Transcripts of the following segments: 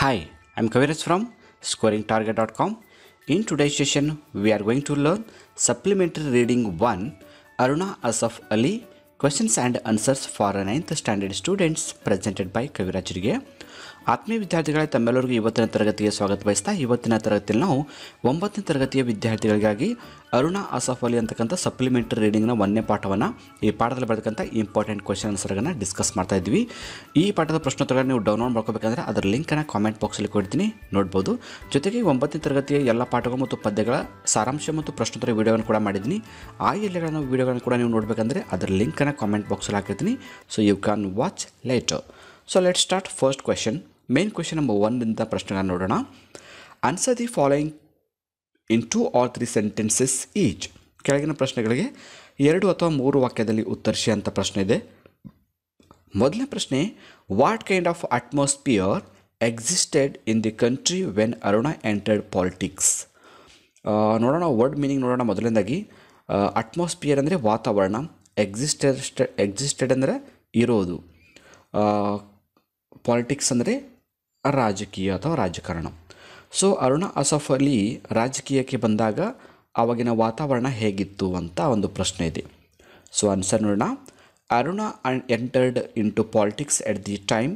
Hi, I'm Kaviraj from squaringtarget.com. In today's session, we are going to learn Supplementary Reading 1 Aruna Asaf Ali Questions and Answers for 9th Standard Students presented by Kaviraj Rige. ಆತ್ಮೀಯ ವಿದ್ಯಾರ್ಥಿಗಳೇ ತಮ್ಮೆಲ್ಲರಿಗೂ ಇವತ್ತಿನ ತರಗತಿಗೆ ಸ್ವಾಗತ ಬಯಸ್ತಾ ಇವತ್ತಿನ ತರಗತಿಯಲ್ಲಿ ನಾವು ಒಂಬತ್ತನೇ ತರಗತಿಯ ವಿದ್ಯಾರ್ಥಿಗಳಿಗಾಗಿ ಅರುಣ ಅಸಫಲಿ ಅಂತಕ್ಕಂಥ ಸಪ್ಲಿಮೆಂಟರಿ ರೀಡಿಂಗ್ನ ಒಂದನೇ ಪಾಠವನ್ನು ಈ ಪಾಠದಲ್ಲಿ ಬರ್ತಕ್ಕಂಥ ಇಂಪಾರ್ಟೆಂಟ್ ಕ್ವೆಶನ್ ಆನ್ಸರ್ಗಳನ್ನು ಡಿಸ್ಕಸ್ ಮಾಡ್ತಾ ಇದ್ವಿ ಈ ಪಾಠದ ಪ್ರಶ್ನೋತ್ತರಗಳನ್ನು ನೀವು ಡೌನ್ಲೋಡ್ ಮಾಡ್ಕೋಬೇಕಂದ್ರೆ ಅದರ ಲಿಂಕನ್ನು ಕಾಮೆಂಟ್ ಬಾಕ್ಸಲ್ಲಿ ಕೊಡ್ತೀನಿ ನೋಡ್ಬೋದು ಜೊತೆಗೆ ಒಂಬತ್ತನೇ ತರಗತಿಯ ಎಲ್ಲ ಪಾಠಗಳು ಮತ್ತು ಪದ್ಯಗಳ ಸಾರಾಂಶ ಮತ್ತು ಪ್ರಶ್ನೋತ್ತರ ವೀಡಿಯೋವನ್ನು ಕೂಡ ಮಾಡಿದ್ದೀನಿ ಆ ಎಲ್ಲಗಳನ್ನು ವೀಡಿಯೋಗಳನ್ನು ಕೂಡ ನೀವು ನೋಡಬೇಕಂದ್ರೆ ಅದರ ಲಿಂಕನ್ನು ಕಾಮೆಂಟ್ ಬಾಕ್ಸಲ್ಲಿ ಹಾಕಿರ್ತೀನಿ so you can watch light so let start first question main question number ಒನ್ನಿಂದ ಪ್ರಶ್ನೆಗಳನ್ನು ನೋಡೋಣ answer the following in two or three sentences each ಕೆಳಗಿನ ಪ್ರಶ್ನೆಗಳಿಗೆ ಎರಡು ಅಥವಾ ಮೂರು ವಾಕ್ಯದಲ್ಲಿ ಉತ್ತರಿಸಿ ಅಂತ ಪ್ರಶ್ನೆ ಇದೆ ಮೊದಲನೇ ಪ್ರಶ್ನೆ what kind of atmosphere existed in the country when Aruna entered politics ನೋಡೋಣ ವರ್ಡ್ ಮೀನಿಂಗ್ ನೋಡೋಣ ಮೊದಲನೇದಾಗಿ ಅಟ್ಮಾಸ್ಪಿಯರ್ ಅಂದರೆ ವಾತಾವರಣ ಎಕ್ಸಿಸ್ಟೆಡ್ ಎಕ್ಸಿಸ್ಟೆಡ್ ಅಂದರೆ ಇರೋದು ಪಾಲಿಟಿಕ್ಸ್ ಅಂದರೆ ರಾಜಕೀಯ ಅಥವಾ ರಾಜಕಾರಣ ಸೊ ಅರುಣ ಅಸಫ್ ಅಲಿ ರಾಜಕೀಯಕ್ಕೆ ಬಂದಾಗ ಆವಾಗಿನ ವಾತಾವರಣ ಹೇಗಿತ್ತು ಅಂತ ಒಂದು ಪ್ರಶ್ನೆ ಇದೆ ಸೊ ಆನ್ಸರ್ ನೋಡೋಣ Aruna and entered into politics at the time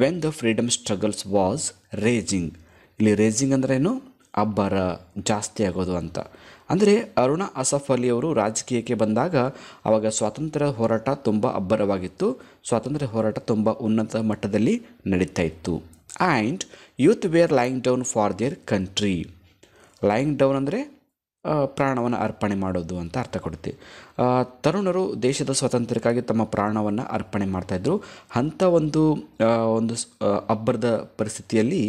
when the freedom struggles was raging ಇಲ್ಲಿ ರೇಜಿಂಗ್ ಅಂದ್ರೇನು ಅಬ್ಬರ ಜಾಸ್ತಿ ಆಗೋದು ಅಂತ ಅಂದರೆ ಅರುಣ ಅಸಫ್ ಅಲಿ ಅವರು ರಾಜಕೀಯಕ್ಕೆ ಬಂದಾಗ ಆವಾಗ ಸ್ವಾತಂತ್ರ್ಯ ಹೋರಾಟ ತುಂಬ ಅಬ್ಬರವಾಗಿತ್ತು ಸ್ವಾತಂತ್ರ್ಯ ಹೋರಾಟ ತುಂಬ ಉನ್ನತ ಮಟ್ಟದಲ್ಲಿ ನಡೀತಾ ಇತ್ತು and youth were lying down for their country lying down ಅಂದರೆ ಪ್ರಾಣವನ್ನು ಅರ್ಪಣೆ ಮಾಡೋದು ಅಂತ ಅರ್ಥ ಕೊಡುತ್ತೆ ತರುಣರು ದೇಶದ ಸ್ವಾತಂತ್ರ್ಯಕ್ಕಾಗಿ ತಮ್ಮ ಪ್ರಾಣವನ್ನು ಅರ್ಪಣೆ ಮಾಡ್ತಾಯಿದ್ರು ಅಂಥ ಒಂದು ಒಂದು ಅಬ್ಬರದ ಪರಿಸ್ಥಿತಿಯಲ್ಲಿ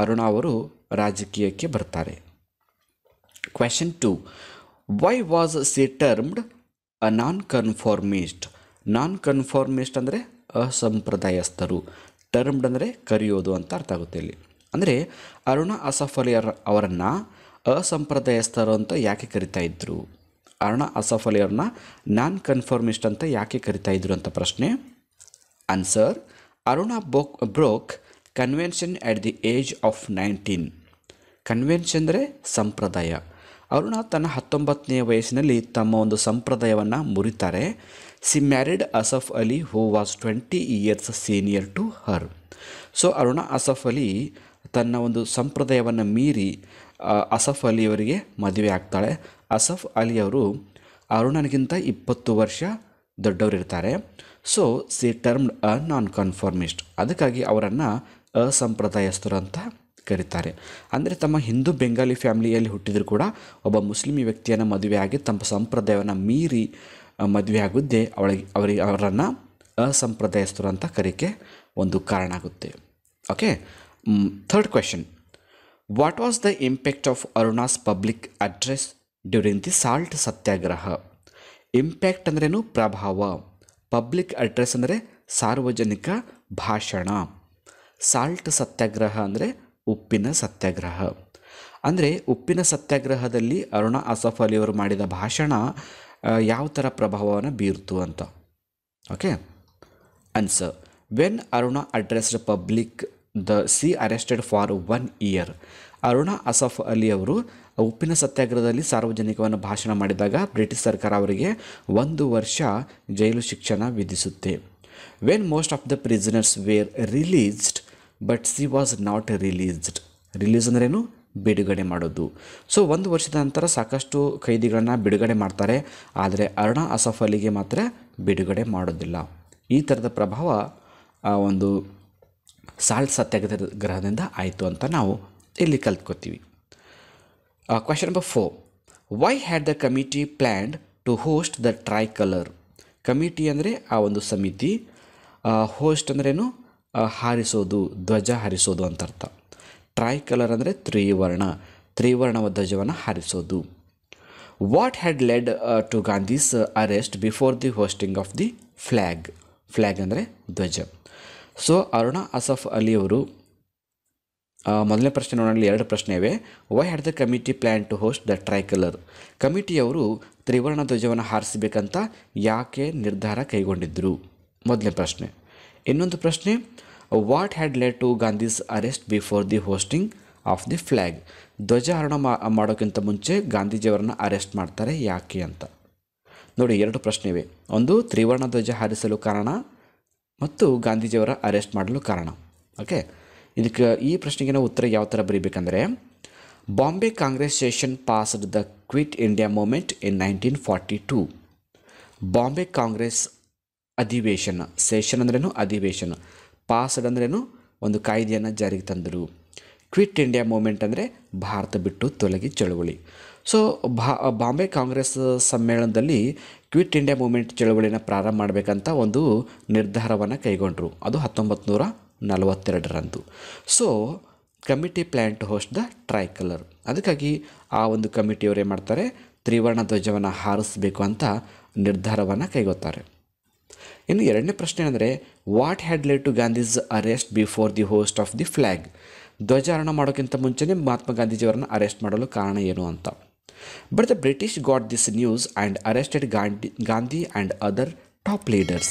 ಅರುಣ ಅವರು ರಾಜಕೀಯಕ್ಕೆ ಬರ್ತಾರೆ question two why was she termed a non conformist non conformist ಅಂದರೆ ಅಸಂಪ್ರದಾಯಸ್ಥರು ಟರ್ಮ್ಡ್ ಅಂದರೆ ಕರೆಯೋದು ಅಂತ ಅರ್ಥ ಆಗುತ್ತೆ ಇಲ್ಲಿ ಅಂದರೆ ಅರುಣ ಅಸಫಲಿಯರ್ ಅವರನ್ನು ಅಸಂಪ್ರದಾಯಸ್ಥರು ಅಂತ ಯಾಕೆ ಕರಿತಾ ಇದ್ದರು ಅರುಣ ಅಸಫಲಿಯರ್ನ ನಾನ್ ಕನ್ಫರ್ಮಿಸ್ಟ್ ಅಂತ ಯಾಕೆ ಕರಿತಾ ಇದ್ರು ಅಂತ ಪ್ರಶ್ನೆ answer Aruna broke broke convention at the age of nineteen convention ಅಂದರೆ ಸಂಪ್ರದಾಯ ಅರುಣ ತನ್ನ ಹತ್ತೊಂಬತ್ತನೇ ವಯಸ್ಸಿನಲ್ಲಿ ತಮ್ಮ ಒಂದು ಸಂಪ್ರದಾಯವನ್ನು ಮುರಿತಾರೆ she married Asaf Ali who was twenty years senior to her so Aruna Asaf Ali ತನ್ನ ಒಂದು ಸಂಪ್ರದಾಯವನ್ನು ಮೀರಿ ಅಸಫ್ ಅಲಿಯವರಿಗೆ ಮದುವೆ ಆಗ್ತಾಳೆ ಅಸಫ್ ಅಲಿ ಅವರು ಅರುಣನಿಗಿಂತ ಇಪ್ಪತ್ತು ವರ್ಷ ದೊಡ್ಡವರಿರ್ತಾರೆ so she termed a non conformist ಅದಕ್ಕಾಗಿ ಅವರನ್ನು ಅಸಂಪ್ರದಾಯಸ್ಥರು ಅಂತ ಕರೀತಾರೆ ಅಂದರೆ ತಮ್ಮ ಹಿಂದೂ ಬೆಂಗಾಲಿ ಫ್ಯಾಮಿಲಿಯಲ್ಲಿ ಹುಟ್ಟಿದರೂ ಕೂಡ ಒಬ್ಬ ಮುಸ್ಲಿಮ್ ವ್ಯಕ್ತಿಯನ್ನು ಮದುವೆಯಾಗಿ ತಮ್ಮ ಸಂಪ್ರದಾಯವನ್ನು ಮೀರಿ ಮದುವೆ ಆಗುದ್ದೇ ಅವಳಿಗೆ ಅವರಿಗೆ ಅವರನ್ನು ಅಸಂಪ್ರದಾಯಸ್ಥರು ಅಂತ ಕರಿಕೆ ಒಂದು ಕಾರಣ ಆಗುತ್ತೆ okay third question what was the impact of Aruna's public address during the salt Satyagraha impact ಅಂದ್ರೇನು ಪ್ರಭಾವ ಪಬ್ಲಿಕ್ ಅಡ್ರೆಸ್ ಅಂದರೆ ಸಾರ್ವಜನಿಕ ಭಾಷಣ ಸಾಲ್ಟ್ ಸತ್ಯಾಗ್ರಹ ಅಂದರೆ ಉಪ್ಪಿನ ಸತ್ಯಾಗ್ರಹ ಅಂದರೆ ಉಪ್ಪಿನ ಸತ್ಯಾಗ್ರಹದಲ್ಲಿ ಅರುಣಾ ಅಸಫ್ ಅಲಿಯವರು ಮಾಡಿದ ಭಾಷಣ ಯಾವ ಥರ ಪ್ರಭಾವವನ್ನು ಬೀರ್ತು ಅಂತ okay answer when Aruna addressed public the she arrested for one year Aruna Asaf Ali ಅವರು ಉಪ್ಪಿನ ಸತ್ಯಾಗ್ರಹದಲ್ಲಿ ಸಾರ್ವಜನಿಕವನ್ನು ಭಾಷಣ ಮಾಡಿದಾಗ ಬ್ರಿಟಿಷ್ ಸರ್ಕಾರ ಅವರಿಗೆ ಒಂದು ವರ್ಷ ಜೈಲು ಶಿಕ್ಷಣ ವಿಧಿಸುತ್ತೆ when most of the prisoners were released but she was not released release ಅಂದ್ರೇನು ಬಿಡುಗಡೆ ಮಾಡೋದು ಸೊ ಒಂದು ವರ್ಷದ ನಂತರ ಸಾಕಷ್ಟು ಖೈದಿಗಳನ್ನು ಬಿಡುಗಡೆ ಮಾಡ್ತಾರೆ ಆದರೆ ಅರ್ಣ ಅಸಫಲಿಗೆ ಮಾತ್ರ ಬಿಡುಗಡೆ ಮಾಡೋದಿಲ್ಲ ಈ ಥರದ ಪ್ರಭಾವ ಆ ಒಂದು ಸಾಲ್ಟ್ ಗ್ರಹದಿಂದ ಆಯಿತು ಅಂತ ನಾವು ಇಲ್ಲಿ ಕಲ್ತ್ಕೋತೀವಿ question number four why had the committee planned to host the tricolour committee ಅಂದರೆ ಆ ಒಂದು ಸಮಿತಿ ಹೋಸ್ಟ್ ಅಂದ್ರೇನು ಹಾರಿಸೋದು ಧ್ವಜ ಹಾರಿಸೋದು ಅಂತ ಅರ್ಥ ತ್ರಾಯ್ ಕಲರ್ ಅಂದರೆ ತ್ರಿವರ್ಣ ತ್ರಿವರ್ಣ ಧ್ವಜವನ್ನು ಹಾರಿಸೋದು what had led to Gandhi's arrest before the hosting of the flag flag ಅಂದರೆ ಧ್ವಜ ಸೊ ಅರುಣ ಅಸಫ್ ಅಲಿ ಅವರು ಮೊದಲನೇ ಪ್ರಶ್ನೆ ನೋಡಲಿ ಎರಡು ಪ್ರಶ್ನೆ ಇವೆ why had the committee plan to host the tricolour ಕಮಿಟಿಯವರು ತ್ರಿವರ್ಣ ಧ್ವಜವನ್ನು ಹಾರಿಸಬೇಕಂತ ಯಾಕೆ ನಿರ್ಧಾರ ಕೈಗೊಂಡಿದ್ದರು ಮೊದಲನೇ ಪ್ರಶ್ನೆ ಇನ್ನೊಂದು ಪ್ರಶ್ನೆ what had led to Gandhi's arrest before the hosting of the flag ಧ್ವಜಾರೋಹಣ ಮಾಡೋಕ್ಕಿಂತ ಮುಂಚೆ ಗಾಂಧೀಜಿಯವರನ್ನು ಅರೆಸ್ಟ್ ಮಾಡ್ತಾರೆ ಯಾಕೆ ಅಂತ ನೋಡಿ ಎರಡು ಪ್ರಶ್ನೆ ಇವೆ ಒಂದು ತ್ರಿವರ್ಣ ಧ್ವಜ ಹಾರಿಸಲು ಕಾರಣ ಮತ್ತು ಗಾಂಧೀಜಿಯವರ ಅರೆಸ್ಟ್ ಮಾಡಲು ಕಾರಣ ಓಕೆ ಇದಕ್ಕೆ ಈ ಪ್ರಶ್ನೆಗೆ ನಾವು ಉತ್ತರ ಯಾವ ಥರ ಬರೀಬೇಕಂದ್ರೆ Bombay Congress session passed the quit India movement in nineteen forty two Bombay Congress ಅಧಿವೇಶನ ಸೆಷನ್ ಅಂದ್ರೇನು ಅಧಿವೇಶನ ಪಾಸ್ಡ್ ಅಂದ್ರೇನು ಒಂದು ಕಾಯ್ದೆಯನ್ನು ಜಾರಿಗೆ ತಂದರು ಕ್ವಿಟ್ ಇಂಡಿಯಾ ಮೂಮೆಂಟ್ ಅಂದರೆ ಭಾರತ ಬಿಟ್ಟು ತೊಲಗಿ ಚಳುವಳಿ ಸೊ ಬಾ ಬಾಂಬೆ ಕಾಂಗ್ರೆಸ್ ಸಮ್ಮೇಳನದಲ್ಲಿ ಕ್ವಿಟ್ ಇಂಡಿಯಾ ಮೂಮೆಂಟ್ ಚಳುವಳಿನ ಪ್ರಾರಂಭ ಮಾಡಬೇಕಂತ ಒಂದು ನಿರ್ಧಾರವನ್ನು ಕೈಗೊಂಡರು ಅದು ಹತ್ತೊಂಬತ್ತು ನೂರ ನಲವತ್ತೆರಡರಂದು so committee plan to host the tricolour ಅದಕ್ಕಾಗಿ ಆ ಒಂದು ಕಮಿಟಿಯವರು ಏನು ಮಾಡ್ತಾರೆ ತ್ರಿವರ್ಣ ಧ್ವಜವನ್ನು ಹಾರಿಸಬೇಕು ಅಂತ ನಿರ್ಧಾರವನ್ನು ಕೈಗೊತ್ತಾರೆ ಇನ್ನು ಎರಡನೇ ಪ್ರಶ್ನೆ ಏನಂದರೆ what had led to Gandhi's arrest before the host of the flag ಧ್ವಜಾರೋಹಣ ಮಾಡೋಕ್ಕಿಂತ ಮುಂಚೆನೇ ಮಹಾತ್ಮ ಗಾಂಧೀಜಿಯವರನ್ನು ಅರೆಸ್ಟ್ ಮಾಡಲು ಕಾರಣ ಏನು ಅಂತ but the British got this news and arrested Gandhi Gandhi and other top leaders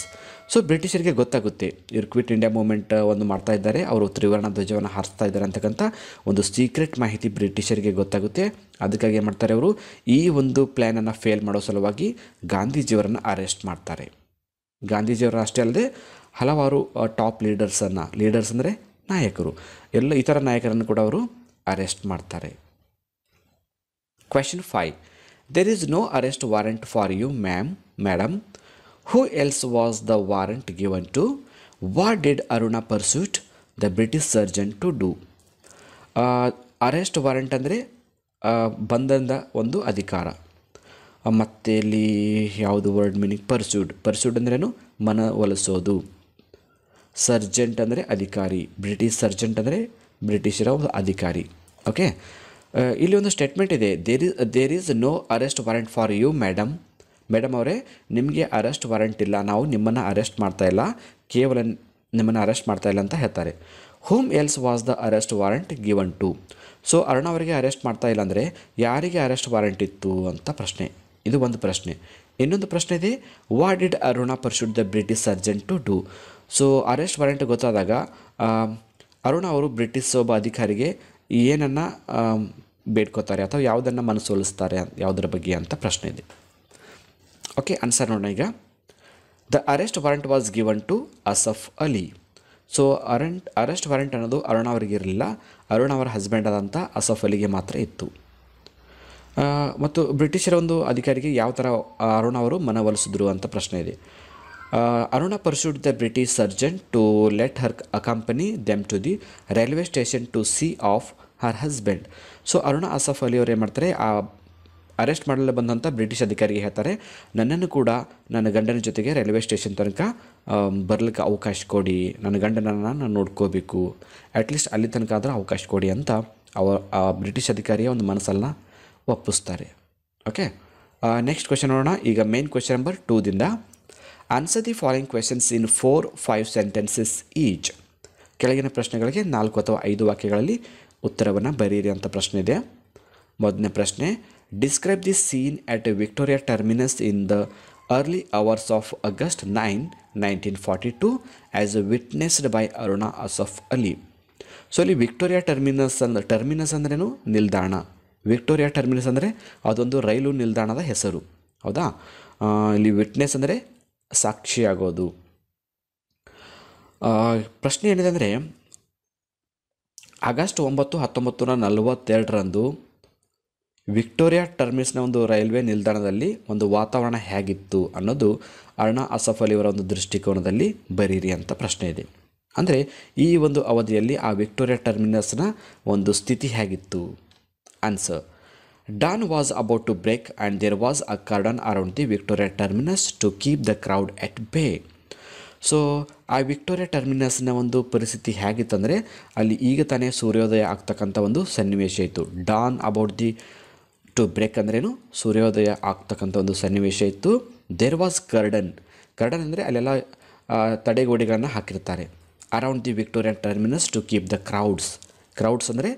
so ಬ್ರಿಟಿಷರಿಗೆ ಗೊತ್ತಾಗುತ್ತೆ ಇವರು ಕ್ವಿಟ್ ಇಂಡಿಯಾ ಮೂಮೆಂಟ್ ಒಂದು ಮಾಡ್ತಾ ಇದ್ದಾರೆ ಅವರು ತ್ರಿವರ್ಣ ಧ್ವಜವನ್ನು ಹಾರಿಸ್ತಾ ಇದ್ದಾರೆ ಅಂತಕ್ಕಂಥ ಒಂದು ಸೀಕ್ರೆಟ್ ಮಾಹಿತಿ ಬ್ರಿಟಿಷರಿಗೆ ಗೊತ್ತಾಗುತ್ತೆ ಅದಕ್ಕಾಗಿ ಏನು ಮಾಡ್ತಾರೆ ಅವರು ಈ ಒಂದು ಪ್ಲ್ಯಾನನ್ನು ಫೇಲ್ ಮಾಡೋ ಸಲುವಾಗಿ ಗಾಂಧೀಜಿಯವರನ್ನು ಅರೆಸ್ಟ್ ಮಾಡ್ತಾರೆ ಗಾಂಧೀಜಿಯವರು ಅಷ್ಟೇ ಅಲ್ಲದೆ ಹಲವಾರು ಟಾಪ್ ಲೀಡರ್ಸನ್ನು ಲೀಡರ್ಸ್ ಅಂದರೆ ನಾಯಕರು ಎಲ್ಲ ಇತರ ನಾಯಕರನ್ನು ಕೂಡ ಅವರು ಅರೆಸ್ಟ್ ಮಾಡ್ತಾರೆ question five there is no arrest warrant for you ma'am madam who else was the warrant given to what did Aruna persuade the British surgeon to do arrest warrant ಅಂದರೆ ಬಂದಂದ ಒಂದು ಅಧಿಕಾರ ಮತ್ತು ಇಲ್ಲಿ ಯಾವುದು ವರ್ಡ್ ಮೀನಿಂಗ್ ಪರ್ಸ್ಯೂಡ್ ಪರ್ಸ್ಯೂಡ್ ಅಂದ್ರೇನು ಮನ ಒಲಿಸೋದು Sargent ಅಂದರೆ ಅಧಿಕಾರಿ ಬ್ರಿಟಿಷ್ ಸರ್ಜೆಂಟ್ ಅಂದರೆ ಬ್ರಿಟಿಷರ ಅಧಿಕಾರಿ ಓಕೆ ಇಲ್ಲಿ ಒಂದು ಸ್ಟೇಟ್ಮೆಂಟ್ ಇದೆ there is there is no arrest warrant for you madam madam ಅವರೇ ನಿಮಗೆ ಅರೆಸ್ಟ್ ವಾರೆಂಟ್ ಇಲ್ಲ ನಾವು ನಿಮ್ಮನ್ನು ಅರೆಸ್ಟ್ ಮಾಡ್ತಾ ಇಲ್ಲ ಕೇವಲ ನಿಮ್ಮನ್ನು ಅರೆಸ್ಟ್ ಮಾಡ್ತಾ ಇಲ್ಲ ಅಂತ ಹೇಳ್ತಾರೆ whom else was the arrest warrant given to so Aruna ಅವರಿಗೆ ಅರೆಸ್ಟ್ ಮಾಡ್ತಾ ಇಲ್ಲ ಅಂದರೆ ಯಾರಿಗೆ ಅರೆಸ್ಟ್ ವಾರೆಂಟ್ ಇತ್ತು ಅಂತ ಪ್ರಶ್ನೆ ಇದು ಒಂದು ಪ್ರಶ್ನೆ ಇನ್ನೊಂದು ಪ್ರಶ್ನೆ ಇದೆ what did Aruna persuaded the British surgeon to do so arrest warrant ಗೊತ್ತಾದಾಗ ಅರುಣ ಅವರು ಬ್ರಿಟಿಷ್ ಒಬ್ಬ ಅಧಿಕಾರಿಗೆ ಏನನ್ನು ಬೇಡ್ಕೋತಾರೆ ಅಥವಾ ಯಾವುದನ್ನು ಮನಸ್ಸೋಲಿಸ್ತಾರೆ ಯಾವುದರ ಬಗ್ಗೆ ಅಂತ ಪ್ರಶ್ನೆ ಇದೆ ಓಕೆ ಆನ್ಸರ್ ನೋಡೋಣ ಈಗ the arrest warrant was given to Asaf Ali so ಅರೆಂಟ್ ಅರೆಸ್ಟ್ ವಾರೆಂಟ್ ಅನ್ನೋದು ಅರುಣ ಅವರಿಗೆ ಇರಲಿಲ್ಲ ಅರುಣ ಅವರ ಹಸ್ಬೆಂಡ್ ಆದಂಥ ಅಸಫ್ ಅಲಿಗೆ ಮಾತ್ರ ಇತ್ತು ಮತ್ತು ಬ್ರಿಟಿಷರ ಒಂದು ಅಧಿಕಾರಿಗೆ ಯಾವ ಥರ ಅರುಣ ಅವರು ಮನವೊಲಿಸಿದ್ರು ಅಂತ ಪ್ರಶ್ನೆ ಇದೆ Aruna persuaded the British surgeon to let her accompany them to the railway station to see off her husband so Aruna Asaf Ali ಅವ್ರು ಏನು ಮಾಡ್ತಾರೆ ಆ ಅರೆಸ್ಟ್ ಮಾಡಲು ಬಂದಂಥ ಬ್ರಿಟಿಷ್ ಅಧಿಕಾರಿಗೆ ಹೇಳ್ತಾರೆ ನನ್ನನ್ನು ಕೂಡ ನನ್ನ ಗಂಡನ ಜೊತೆಗೆ ರೈಲ್ವೆ ಸ್ಟೇಷನ್ ತನಕ ಬರ್ಲಿಕ್ಕೆ ಅವಕಾಶ ಕೊಡಿ ನನ್ನ ಗಂಡನನ್ನು ನಾನು ನೋಡ್ಕೋಬೇಕು ಅಟ್ಲೀಸ್ಟ್ ಅಲ್ಲಿ ತನಕ ಆದರೂ ಅವಕಾಶ ಕೊಡಿ ಅಂತ ಅವ ಆ ಬ್ರಿಟಿಷ್ ಅಧಿಕಾರಿಯ ಒಂದು ಮನಸ್ಸನ್ನು ಒಪ್ಪಿಸ್ತಾರೆ ಓಕೆ ನೆಕ್ಸ್ಟ್ ಕ್ವೆಶನ್ ನೋಡೋಣ ಈಗ ಮೇನ್ ಕ್ವೆಶನ್ ನಂಬರ್ ಟೂದಿಂದ answer the following questions in four five sentences each ಕೆಳಗಿನ ಪ್ರಶ್ನೆಗಳಿಗೆ ನಾಲ್ಕು ಅಥವಾ ಐದು ವಾಕ್ಯಗಳಲ್ಲಿ ಉತ್ತರವನ್ನು ಬರೀರಿ ಅಂತ ಪ್ರಶ್ನೆ ಇದೆ ಮೊದಲನೇ ಪ್ರಶ್ನೆ describe the scene at a Victoria Terminus in the early hours of August nine nineteen forty two as a witnessed by Aruna Asaf Ali so ಇಲ್ಲಿ ವಿಕ್ಟೋರಿಯಾ ಟರ್ಮಿನಸ್ ಅಂದ್ರೆ ಟರ್ಮಿನಸ್ ಅಂದ್ರೇನು ನಿಲ್ದಾಣ ವಿಕ್ಟೋರಿಯಾ ಟರ್ಮಿನಸ್ ಅಂದರೆ ಅದೊಂದು ರೈಲು ನಿಲ್ದಾಣದ ಹೆಸರು ಹೌದಾ ಇಲ್ಲಿ ವಿಟ್ನೆಸ್ ಅಂದರೆ ಸಾಕ್ಷಿಯಾಗೋದು ಪ್ರಶ್ನೆ ಏನಿದೆ ಅಂದರೆ ಆಗಸ್ಟ್ ಒಂಬತ್ತು ಹತ್ತೊಂಬತ್ತು ನೂರ ನಲವತ್ತೆರಡರಂದು ವಿಕ್ಟೋರಿಯಾ ಟರ್ಮಿನಸ್ನ ಒಂದು ರೈಲ್ವೆ ನಿಲ್ದಾಣದಲ್ಲಿ ಒಂದು ವಾತಾವರಣ ಹೇಗಿತ್ತು ಅನ್ನೋದು ಅರ್ಣ ಅಸಫ್ ಅಲಿಯವರ ಒಂದು ದೃಷ್ಟಿಕೋನದಲ್ಲಿ ಬರೀರಿ ಅಂತ ಪ್ರಶ್ನೆ ಇದೆ ಅಂದರೆ ಈ ಒಂದು ಅವಧಿಯಲ್ಲಿ ಆ ವಿಕ್ಟೋರಿಯಾ ಟರ್ಮಿನಸ್ನ ಒಂದು ಸ್ಥಿತಿ ಹೇಗಿತ್ತು answer. Dawn was about to break and there was a cordon around the Victoria Terminus to keep the crowd at bay. So ಆ ವಿಕ್ಟೋರಿಯಾ ಟರ್ಮಿನಸ್ನ ಒಂದು ಪರಿಸ್ಥಿತಿ ಹೇಗಿತ್ತಂದರೆ ಅಲ್ಲಿ ಈಗ ತಾನೇ ಸೂರ್ಯೋದಯ ಆಗ್ತಕ್ಕಂಥ ಒಂದು ಸನ್ನಿವೇಶ ಇತ್ತು dawn about the to break ಅಂದ್ರೇನು ಸೂರ್ಯೋದಯ ಆಗ್ತಕ್ಕಂಥ ಒಂದು ಸನ್ನಿವೇಶ ಇತ್ತು ದೇರ್ ವಾಸ್ ಕರ್ಡನ್ ಕರ್ಡನ್ ಅಂದರೆ ಅಲ್ಲೆಲ್ಲ ತಡೆಗೋಡೆಗಳನ್ನು ಹಾಕಿರ್ತಾರೆ around the Victoria Terminus to keep the crowds crowds ಅಂದರೆ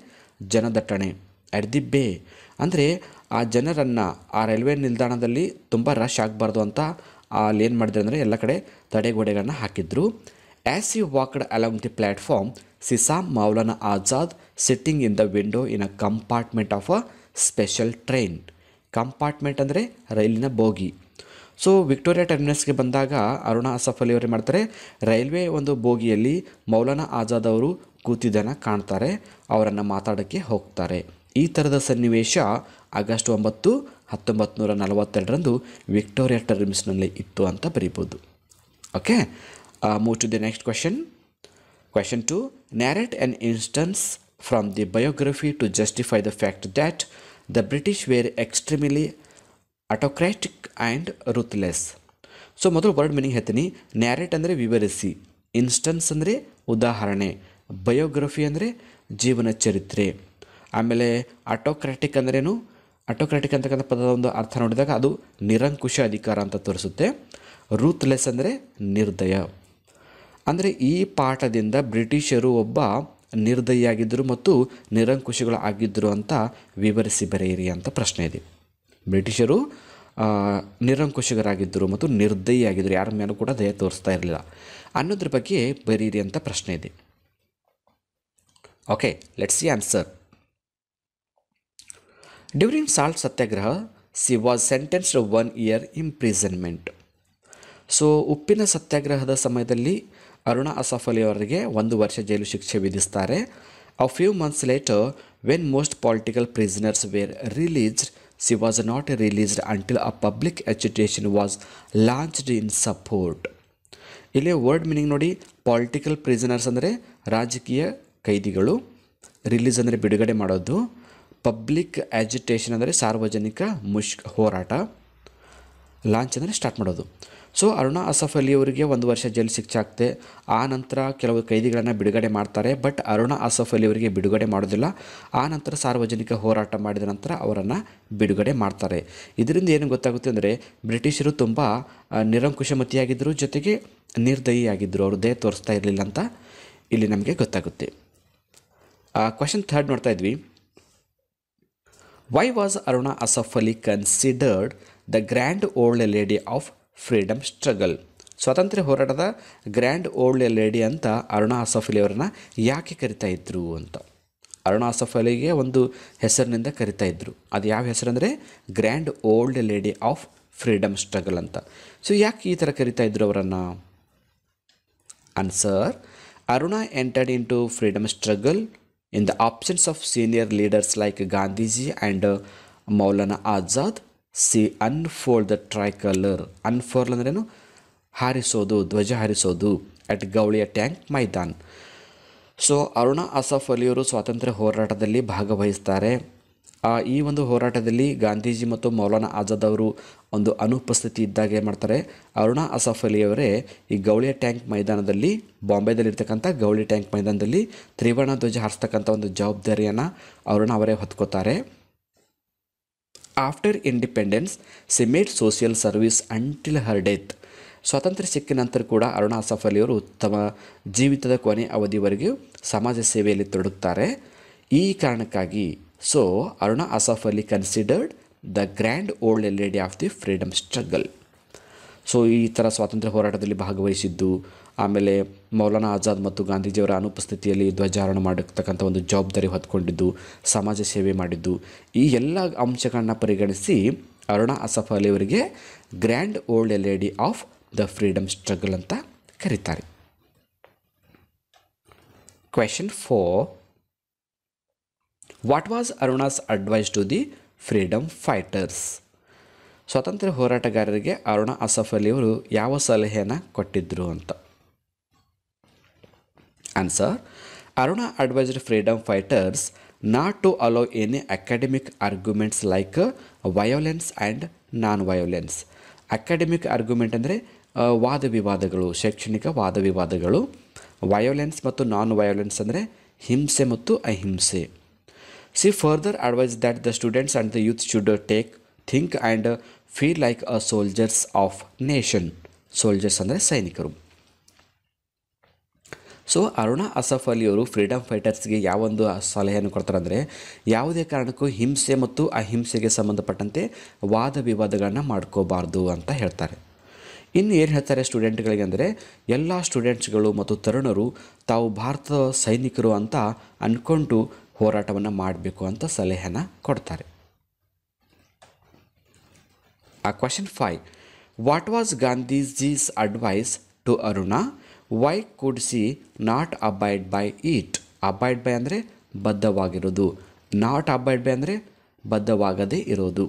ಜನದಟ್ಟಣೆ ಎಟ್ ದಿ ಬೇ ಅಂದರೆ ಆ ಜನರನ್ನು ಆ ರೈಲ್ವೆ ನಿಲ್ದಾಣದಲ್ಲಿ ತುಂಬ ರಶ್ ಆಗಬಾರ್ದು ಅಂತ ಅಲ್ಲಿ ಏನು ಮಾಡಿದ್ರು ಅಂದರೆ ಎಲ್ಲ ಕಡೆ ತಡೆಗೋಡೆಗಳನ್ನು ಹಾಕಿದ್ರು as you walked along the platform she saw Maulana Azad sitting in the window in a compartment of a special train compartment ಅಂದರೆ ರೈಲಿನ ಬೋಗಿ ಸೊ ವಿಕ್ಟೋರಿಯಾ ಟರ್ಮಿನಸ್ಗೆ ಬಂದಾಗ ಅರುಣ ಅಸಫಲ್ ಅಲಿ ಅವರು ಮಾಡ್ತಾರೆ ರೈಲ್ವೆ ಒಂದು ಬೋಗಿಯಲ್ಲಿ ಮೌಲಾನಾ ಆಜಾದ್ ಅವರು ಕೂತಿದ್ದನ್ನು ಕಾಣ್ತಾರೆ ಅವರನ್ನು ಮಾತಾಡೋಕ್ಕೆ ಹೋಗ್ತಾರೆ ಈ ಥರದ ಸನ್ನಿವೇಶ ಆಗಸ್ಟ್ ಒಂಬತ್ತು ಹತ್ತೊಂಬತ್ತು ನೂರ ನಲವತ್ತೆರಡರಂದು ವಿಕ್ಟೋರಿಯಾ ಟರ್ಮಿಸ್ನಲ್ಲಿ ಇತ್ತು ಅಂತ ಬರೀಬೋದು okay move to the next question question to narrate an instance from the biography to justify the fact that the British were extremely autocratic and ruthless so ಮೊದಲು ವರ್ಡ್ ಮೀನಿಂಗ್ ಹೇಳ್ತೀನಿ narrate ಅಂದರೆ ವಿವರಿಸಿ instances ಅಂದರೆ ಉದಾಹರಣೆ biography ಅಂದರೆ ಜೀವನ ಚರಿತ್ರೆ ಆಮೇಲೆ ಆಟೋಕ್ರಾಟಿಕ್ ಅಂದ್ರೇನು ಆಟೋಕ್ರಾಟಿಕ್ ಅಂತಕ್ಕಂಥ ಪದದ ಒಂದು ಅರ್ಥ ನೋಡಿದಾಗ ಅದು ನಿರಂಕುಶ ಅಧಿಕಾರ ಅಂತ ತೋರಿಸುತ್ತೆ ರೂತ್ಲೆಸ್ ಅಂದರೆ ನಿರ್ದಯ ಅಂದರೆ ಈ ಪಾಠದಿಂದ ಬ್ರಿಟಿಷರು ಒಬ್ಬ ನಿರ್ದಯಿಯಾಗಿದ್ದರು ಮತ್ತು ನಿರಂಕುಶಗಳು ಆಗಿದ್ದರು ಅಂತ ವಿವರಿಸಿ ಬರೆಯಿರಿ ಅಂತ ಪ್ರಶ್ನೆ ಇದೆ ಬ್ರಿಟಿಷರು ನಿರಂಕುಶಗರಾಗಿದ್ದರು ಮತ್ತು ನಿರ್ದಯಿಯಾಗಿದ್ದರು ಯಾರ ಮೇಲೂ ಕೂಡ ದಯ ತೋರಿಸ್ತಾ ಇರಲಿಲ್ಲ ಅನ್ನೋದ್ರ ಬಗ್ಗೆ ಬರೀರಿ ಅಂತ ಪ್ರಶ್ನೆ ಇದೆ okay let's see answer during salt Satyagraha she was sentenced one year year so ಉಪ್ಪಿನ ಸತ್ಯಾಗ್ರಹದ ಸಮಯದಲ್ಲಿ ಅರುಣ ಅಸಫಲಿ ಅವರಿಗೆ ಒಂದು ವರ್ಷ ಜೈಲು ಶಿಕ್ಷೆ ವಿಧಿಸ್ತಾರೆ a few months later when most political prisoners were released she was not released until a public education was launched in support ಇಲ್ಲಿ ವರ್ಡ್ ಮೀನಿಂಗ್ ನೋಡಿ ಪೊಲಿಟಿಕಲ್ ಪ್ರಿಸನರ್ಸ್ ಅಂದರೆ ರಾಜಕೀಯ ಕೈದಿಗಳು ರಿಲೀಸ್ ಅಂದರೆ ಬಿಡುಗಡೆ ಮಾಡೋದು ಪಬ್ಲಿಕ್ ಆ್ಯಜಿಟೇಷನ್ ಅಂದರೆ ಸಾರ್ವಜನಿಕ ಮುಷ್ ಹೋರಾಟ ಲಾಂಚ್ ಅಂದರೆ ಸ್ಟಾರ್ಟ್ ಮಾಡೋದು ಸೊ ಅರುಣ ಅಸಫ್ ಅವರಿಗೆ ಒಂದು ವರ್ಷ ಜೈಲ್ ಶಿಕ್ಷೆ ಆ ನಂತರ ಕೆಲವು ಕೈದಿಗಳನ್ನು ಬಿಡುಗಡೆ ಮಾಡ್ತಾರೆ ಬಟ್ ಅರುಣ ಅಸಫ್ ಅವರಿಗೆ ಬಿಡುಗಡೆ ಮಾಡೋದಿಲ್ಲ ಆ ನಂತರ ಸಾರ್ವಜನಿಕ ಹೋರಾಟ ಮಾಡಿದ ನಂತರ ಅವರನ್ನು ಬಿಡುಗಡೆ ಮಾಡ್ತಾರೆ ಇದರಿಂದ ಏನು ಗೊತ್ತಾಗುತ್ತೆ ಅಂದರೆ ಬ್ರಿಟಿಷರು ತುಂಬ ನಿರಂಕುಶಮತಿಯಾಗಿದ್ದರು ಜೊತೆಗೆ ನಿರ್ದಯಿಯಾಗಿದ್ದರು ಅವರು ದಯ ತೋರಿಸ್ತಾ ಇರಲಿಲ್ಲ ಅಂತ ಇಲ್ಲಿ ನಮಗೆ ಗೊತ್ತಾಗುತ್ತೆ ಕ್ವಶನ್ ಥರ್ಡ್ ನೋಡ್ತಾ ಇದ್ವಿ Why was Aruna Asaf Ali considered the grand old lady of freedom struggle ಸ್ವಾತಂತ್ರ್ಯ ಹೋರಾಟದ ಗ್ರ್ಯಾಂಡ್ ಓಲ್ಡ್ ಲೇಡಿ ಅಂತ ಅರುಣಾ ಅಸಫ್ ಅಲಿ ಅವರನ್ನು ಯಾಕೆ ಕರಿತಾ ಇದ್ರು ಅಂತ ಅರುಣಾ ಅಸಫ್ ಅಲಿಗೆ ಒಂದು ಹೆಸರಿನಿಂದ ಕರಿತಾ ಇದ್ರು ಅದು ಯಾವ ಹೆಸರಂದರೆ grand old lady of freedom struggle ಅಂತ ಸೊ ಯಾಕೆ ಈ ಥರ ಕರಿತಾ ಇದ್ರು ಅವರನ್ನು answer Aruna entered into freedom struggle in the options of senior leaders like Gandhiji and Maulana Azad she unfold the tri tricolour unfold ಅಂದ್ರೇನು ಹಾರಿಸೋದು ಧ್ವಜ ಹಾರಿಸೋದು ಅಟ್ ಗೌಳಿಯ ಟ್ಯಾಂಕ್ ಮೈದಾನ್ ಸೊ ಅರುಣಾ ಅಸಫಲಿಯವರು ಸ್ವಾತಂತ್ರ್ಯ ಹೋರಾಟದಲ್ಲಿ ಭಾಗವಹಿಸ್ತಾರೆ ಆ ಈ ಒಂದು ಹೋರಾಟದಲ್ಲಿ ಗಾಂಧೀಜಿ ಮತ್ತು ಮೌಲಾನಾ ಆಜಾದ್ ಅವರು ಒಂದು ಅನುಪಸ್ಥಿತಿ ಇದ್ದಾಗೆ ಮಾಡ್ತಾರೆ ಅರುಣಾ ಅಸಾಫ್ ಅಲಿಯವರೇ ಈ ಗೌಳಿಯ ಟ್ಯಾಂಕ್ ಮೈದಾನದಲ್ಲಿ ಬಾಂಬೆದಲ್ಲಿರ್ತಕ್ಕಂಥ ಗೌಳಿ ಟ್ಯಾಂಕ್ ಮೈದಾನದಲ್ಲಿ ತ್ರಿವರ್ಣ ಧ್ವಜ ಹಾರಿಸ್ತಕ್ಕಂಥ ಒಂದು ಜವಾಬ್ದಾರಿಯನ್ನು ಅರುಣ ಅವರೇ ಹೊತ್ಕೋತಾರೆ after independence she made social service until her death ಸ್ವಾತಂತ್ರ್ಯ ಸಿಕ್ಕ ನಂತರ ಕೂಡ ಅರುಣಾ ಅಸಾಫ್ ಅಲಿಯವರು ತಮ್ಮ ಜೀವಿತದ ಕೊನೆ ಅವಧಿವರೆಗೂ ಸಮಾಜ ಸೇವೆಯಲ್ಲಿ ತೊಡಗುತ್ತಾರೆ ಈ ಕಾರಣಕ್ಕಾಗಿ So, Aruna Asaf Ali considered the grand old lady of the freedom struggle so ಈ ಥರ ಸ್ವಾತಂತ್ರ್ಯ ಹೋರಾಟದಲ್ಲಿ ಭಾಗವಹಿಸಿದ್ದು ಆಮೇಲೆ ಮೌಲಾನಾ ಆಜಾದ್ ಮತ್ತು ಗಾಂಧೀಜಿಯವರ ಅನುಪಸ್ಥಿತಿಯಲ್ಲಿ ಧ್ವಜಾರೋಹಣ ಮಾಡತಕ್ಕಂಥ ಒಂದು ಜವಾಬ್ದಾರಿ ಹೊತ್ಕೊಂಡಿದ್ದು ಸಮಾಜ ಸೇವೆ ಮಾಡಿದ್ದು ಈ ಎಲ್ಲ ಅಂಶಗಳನ್ನ ಪರಿಗಣಿಸಿ ಅರುಣಾ ಅಸಫ್ ಅಲಿ ಅವರಿಗೆ grand old lady of the freedom struggle ಅಂತ ಕರೀತಾರೆ question four what was Aruna's advice to the freedom fighters ಸ್ವಾತಂತ್ರ್ಯ ಹೋರಾಟಗಾರರಿಗೆ ಅರುಣ ಅಸಫ್ ಅಲಿಯವರು ಯಾವ ಸಲಹೆಯನ್ನು ಕೊಟ್ಟಿದ್ದರು ಅಂತ answer Aruna advised freedom fighters not to allow any academic arguments like violence and non violence academic argument ಅಂದರೆ ವಾದ ವಿವಾದಗಳು ಶೈಕ್ಷಣಿಕ ವಾದ ವಿವಾದಗಳು ವಯೋಲೆನ್ಸ್ ಮತ್ತು ನಾನ್ ವಯೋಲೆನ್ಸ್ ಅಂದರೆ ಹಿಂಸೆ ಮತ್ತು ಅಹಿಂಸೆ She further advised that the students and the youth should take think and feel like a soldiers of nation soldiers ಅಂದರೆ ಸೈನಿಕರು ಸೊ ಅರುಣಾ ಅಸಫ್ ಅಲಿಯವರು ಫ್ರೀಡಮ್ ಫೈಟರ್ಸ್ಗೆ ಯಾವೊಂದು ಸಲಹೆಯನ್ನು ಕೊಡ್ತಾರೆ ಅಂದರೆ ಯಾವುದೇ ಕಾರಣಕ್ಕೂ ಹಿಂಸೆ ಮತ್ತು ಅಹಿಂಸೆಗೆ ಸಂಬಂಧಪಟ್ಟಂತೆ ವಾದ ವಿವಾದಗಳನ್ನ ಮಾಡ್ಕೋಬಾರ್ದು ಅಂತ ಹೇಳ್ತಾರೆ ಇನ್ನು ಏನು ಹೇಳ್ತಾರೆ ಸ್ಟೂಡೆಂಟ್ಗಳಿಗೆ ಅಂದರೆ ಎಲ್ಲ ಸ್ಟೂಡೆಂಟ್ಸ್ಗಳು ಮತ್ತು ತರುಣರು ತಾವು ಭಾರತದ ಸೈನಿಕರು ಅಂತ ಅಂದ್ಕೊಂಡು ಹೋರಾಟವನ್ನು ಮಾಡಬೇಕು ಅಂತ ಸಲಹೆನ ಕೊಡ್ತಾರೆ ಆ question five what was Gandhiji's advice to Aruna why could she not abide by it abide by ಅಂದರೆ ಬದ್ಧವಾಗಿರೋದು ನಾಟ್ ಅಬೈಡ್ ಬೈ ಅಂದರೆ ಬದ್ಧವಾಗದೇ ಇರೋದು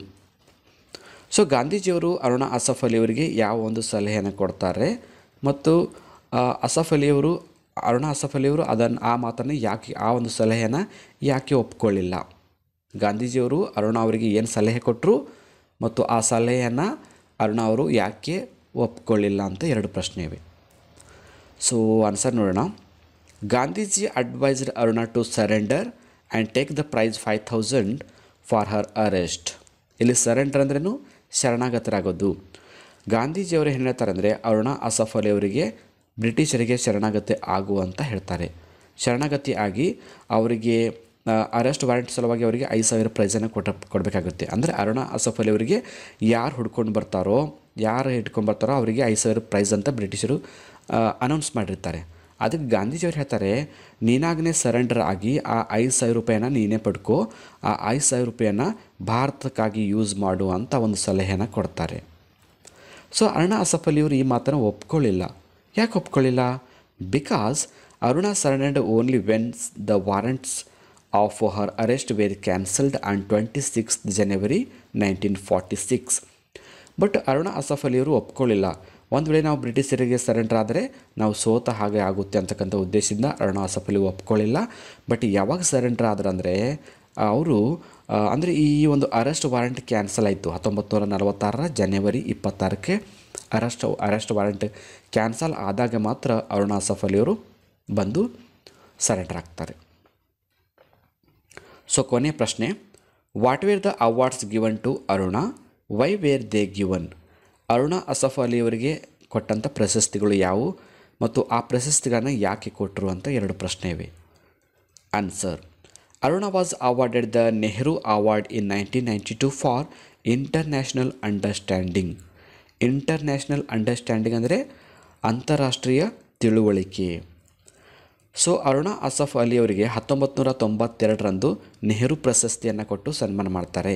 ಸೊ ಗಾಂಧೀಜಿಯವರು ಅರುಣ ಅಸಫ್ ಅಲಿಯವರಿಗೆ ಯಾವ ಒಂದು ಸಲಹೆಯನ್ನು ಕೊಡ್ತಾರೆ ಮತ್ತು ಅಸಫ್ ಅಲಿಯವರು ಅರುಣ ಅಸಫ್ ಅಲಿಯವರು ಅದನ್ನು ಆ ಮಾತನ್ನು ಯಾಕೆ ಆ ಒಂದು ಸಲಹೆಯನ್ನು ಯಾಕೆ ಒಪ್ಕೊಳ್ಳಿಲ್ಲ ಗಾಂಧೀಜಿಯವರು ಅರುಣ ಅವರಿಗೆ ಏನು ಸಲಹೆ ಕೊಟ್ಟರು ಮತ್ತು ಆ ಸಲಹೆಯನ್ನು ಅರುಣ ಅವರು ಯಾಕೆ ಒಪ್ಕೊಳ್ಳಿಲ್ಲ ಅಂತ ಎರಡು ಪ್ರಶ್ನೆ ಇವೆ ಸೊ ಆನ್ಸರ್ ನೋಡೋಣ Gandhiji advised Aruna to surrender and take the prize five thousand for her arrest ಇಲ್ಲಿ ಸರೆಂಡರ್ ಅಂದ್ರೇನು ಶರಣಾಗತರಾಗೋದು ಗಾಂಧೀಜಿಯವರು ಏನು ಅಂದರೆ ಅರುಣಾ ಅಸಫಲೆಯವರಿಗೆ ಬ್ರಿಟಿಷರಿಗೆ ಶರಣಾಗತಿ ಆಗು ಅಂತ ಹೇಳ್ತಾರೆ ಶರಣಾಗತಿ ಆಗಿ ಅವರಿಗೆ ಅರೆಸ್ಟ್ ವಾರೆಂಟ್ ಸಲುವಾಗಿ ಅವರಿಗೆ ಐದು ಸಾವಿರ ಪ್ರೈಸನ್ನು ಕೊಟ್ಟ ಕೊಡಬೇಕಾಗುತ್ತೆ ಅಂದರೆ ಅರುಣ ಅವರಿಗೆ ಯಾರು ಹುಡ್ಕೊಂಡು ಬರ್ತಾರೋ ಯಾರು ಇಟ್ಕೊಂಡು ಬರ್ತಾರೋ ಅವರಿಗೆ ಐದು ಸಾವಿರ ಪ್ರೈಸ್ ಅಂತ ಬ್ರಿಟಿಷರು ಅನೌನ್ಸ್ ಮಾಡಿರ್ತಾರೆ ಅದಕ್ಕೆ ಗಾಂಧೀಜಿಯವ್ರು ಹೇಳ್ತಾರೆ ನೀನಾಗನೇ ಸರೆಂಡರ್ ಆಗಿ ಆ ಐದು ಸಾವಿರ ರೂಪಾಯಿನ ನೀನೇ ಪಡ್ಕೋ ಆ ಐದು ಸಾವಿರ ರೂಪಾಯಿಯನ್ನು ಭಾರತಕ್ಕಾಗಿ ಯೂಸ್ ಮಾಡು ಅಂತ ಒಂದು ಸಲಹೆಯನ್ನು ಕೊಡ್ತಾರೆ ಸೊ ಅರುಣಾ ಅಸಫಲಿಯವರು ಈ ಮಾತನ್ನು ಒಪ್ಕೊಳ್ಳಿಲ್ಲ ಯಾಕೆ ಒಪ್ಕೊಳ್ಳಿಲ್ಲ because Aruna surrendered only when the warrants of her arrest were cancelled on twenty six January nineteen forty six but Aruna ಅಸಫಲಿಯವರು ಒಪ್ಕೊಳ್ಳಿಲ್ಲ ಒಂದು ವೇಳೆ ನಾವು ಬ್ರಿಟಿಷರಿಗೆ ಸರೆಂಡರ್ ಆದರೆ ನಾವು ಸೋತ ಹಾಗೆ ಆಗುತ್ತೆ ಅಂತಕ್ಕಂಥ ಉದ್ದೇಶದಿಂದ ಅರುಣಾಸಫಲಿ ಒಪ್ಕೊಳ್ಳಿಲ್ಲ ಬಟ್ ಯಾವಾಗ ಸರೆಂಡರ್ ಆದ್ರಂದರೆ ಅವರು ಅಂದರೆ ಈ ಒಂದು ಅರೆಸ್ಟ್ ವಾರೆಂಟ್ ಕ್ಯಾನ್ಸಲ್ ಆಯಿತು ಹತ್ತೊಂಬತ್ತು ನೂರ ನಲವತ್ತಾರರ ಜನವರಿ ಇಪ್ಪತ್ತಾರಕ್ಕೆ ಅರೆಸ್ಟ್ ಅರೆಸ್ಟ್ ವಾರೆಂಟ್ ಕ್ಯಾನ್ಸಲ್ ಆದಾಗ ಮಾತ್ರ ಅರುಣಾ ಸಫಲಿಯವರು ಬಂದು ಸರೆಂಡರ್ ಆಗ್ತಾರೆ ಸೊ ಕೊನೆಯ ಪ್ರಶ್ನೆ what were the awards given to Aruna why were they given Aruna Asaf ಅಲಿಯವರಿಗೆ ಕೊಟ್ಟಂಥ ಪ್ರಶಸ್ತಿಗಳು ಯಾವುವು ಮತ್ತು ಆ ಪ್ರಶಸ್ತಿಗಳನ್ನು ಯಾಕೆ ಕೊಟ್ಟರು ಅಂತ ಎರಡು ಪ್ರಶ್ನೆ ಇವೆ answer Aruna was awarded the Nehru award in nineteen ninety two for international understanding international understanding ಅಂದರೆ ಅಂತಾರಾಷ್ಟ್ರೀಯ ತಿಳುವಳಿಕೆ ಸೊ ಅರುಣ ಅಸಫ್ ಅಲಿ ಅವರಿಗೆ ಹತ್ತೊಂಬತ್ತು ನೂರ ತೊಂಬತ್ತೆರಡರಂದು ನೆಹರು ಪ್ರಶಸ್ತಿಯನ್ನು ಕೊಟ್ಟು ಸನ್ಮಾನ ಮಾಡ್ತಾರೆ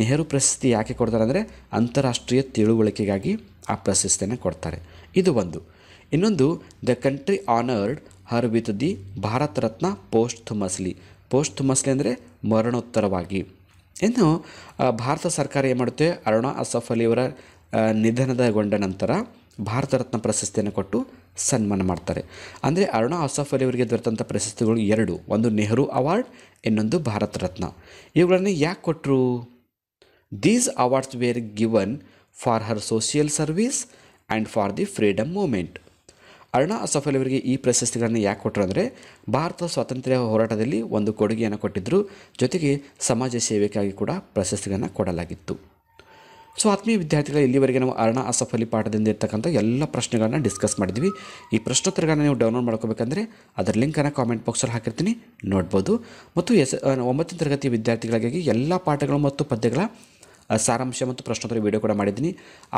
ನೆಹರು ಪ್ರಶಸ್ತಿ ಯಾಕೆ ಕೊಡ್ತಾರೆ ಅಂದರೆ ಅಂತಾರಾಷ್ಟ್ರೀಯ ತಿಳುವಳಿಕೆಗಾಗಿ ಆ ಪ್ರಶಸ್ತಿಯನ್ನು ಕೊಡ್ತಾರೆ ಇದು ಒಂದು ಇನ್ನೊಂದು the country honoured her with the Bharat Ratna posthumously posthumously ಅಂದರೆ ಮರಣೋತ್ತರವಾಗಿ ಇನ್ನು ಭಾರತ ಸರ್ಕಾರ ಏನು ಮಾಡುತ್ತೆ ಅರುಣ ಅಸಫ್ ಅಲಿಯವರ ನಿಧನದಗೊಂಡ ನಂತರ ಭಾರತ ರತ್ನ ಪ್ರಶಸ್ತಿಯನ್ನು ಕೊಟ್ಟು ಸನ್ಮಾನ ಮಾಡ್ತಾರೆ ಅಂದರೆ ಅರುಣಾ ಆಸಫ್ ಅಲಿ ಅವರಿಗೆ ದೊರೆತಂಥ ಪ್ರಶಸ್ತಿಗಳು ಎರಡು ಒಂದು ನೆಹರು ಅವಾರ್ಡ್ ಇನ್ನೊಂದು ಭಾರತ ರತ್ನ ಇವುಗಳನ್ನು ಯಾಕೆ ಕೊಟ್ಟರು these awards were given for her social service and for the freedom movement Aruna Asaf Ali ಅವರಿಗೆ ಈ ಪ್ರಶಸ್ತಿಗಳನ್ನು ಯಾಕೆ ಕೊಟ್ಟರು ಅಂದರೆ ಭಾರತದ ಸ್ವಾತಂತ್ರ್ಯ ಹೋರಾಟದಲ್ಲಿ ಒಂದು ಕೊಡುಗೆಯನ್ನು ಕೊಟ್ಟಿದ್ದರು ಜೊತೆಗೆ ಸಮಾಜ ಸೇವೆಗಾಗಿ ಕೂಡ ಪ್ರಶಸ್ತಿಗಳನ್ನು ಕೊಡಲಾಗಿತ್ತು ಸೊ ಆತ್ಮೀಯ ವಿದ್ಯಾರ್ಥಿಗಳ ಇಲ್ಲಿವರೆಗೆ ನಾವು ಅರ್ಣ ಅಸಫಲಿ ಪಾಠದಿಂದ ಇರ್ತಕ್ಕಂಥ ಎಲ್ಲ ಪ್ರಶ್ನೆಗಳನ್ನ ಡಿಸ್ಕಸ್ ಮಾಡಿದ್ವಿ ಈ ಪ್ರಶ್ನೋತ್ತರಗಳನ್ನ ನೀವು ಡೌನ್ಲೋಡ್ ಮಾಡ್ಕೋಬೇಕಂದ್ರೆ ಅದರ ಲಿಂಕನ್ನು ಕಾಮೆಂಟ್ ಬಾಕ್ಸಲ್ಲಿ ಹಾಕಿರ್ತೀನಿ ನೋಡ್ಬೋದು ಮತ್ತು ಎಸ್ ಒಂಬತ್ತನೇ ತರಗತಿ ವಿದ್ಯಾರ್ಥಿಗಳಿಗಾಗಿ ಎಲ್ಲ ಪಾಠಗಳು ಮತ್ತು ಪದ್ಯಗಳ ಸಾರಾಂಶ ಮತ್ತು ಪ್ರಶ್ನೋತ್ತರ ವಿಡಿಯೋ ಕೂಡ ಮಾಡಿದ್ದೀನಿ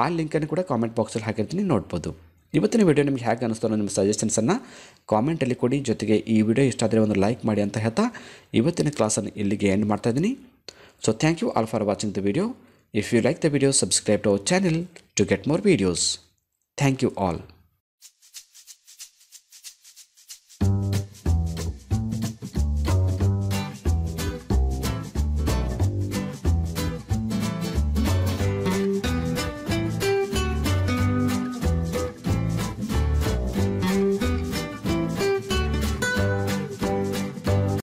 ಆ ಲಿಂಕನ್ನು ಕೂಡ ಕಾಮೆಂಟ್ ಬಾಕ್ಸಲ್ಲಿ ಹಾಕಿರ್ತೀನಿ ನೋಡ್ಬೋದು ಇವತ್ತಿನ ವಿಡಿಯೋ ನಿಮ್ಗೆ ಹೇಗೆ ಅನ್ನಿಸ್ತು ಅನ್ನೋ ನಿಮ್ಮ ಸಜೆಷನ್ಸನ್ನು ಕಾಮೆಂಟಲ್ಲಿ ಕೊಡಿ ಜೊತೆಗೆ ಈ ವಿಡಿಯೋ ಇಷ್ಟ ಆದರೆ ಒಂದು ಲೈಕ್ ಮಾಡಿ ಅಂತ ಹೇಳ್ತಾ ಇವತ್ತಿನ ಕ್ಲಾಸನ್ನು ಇಲ್ಲಿಗೆ ಎಂಡ್ ಮಾಡ್ತಾಯಿದ್ದೀನಿ so thank you all for watching the video If you like the video, subscribe to our channel to get more videos. Thank you all.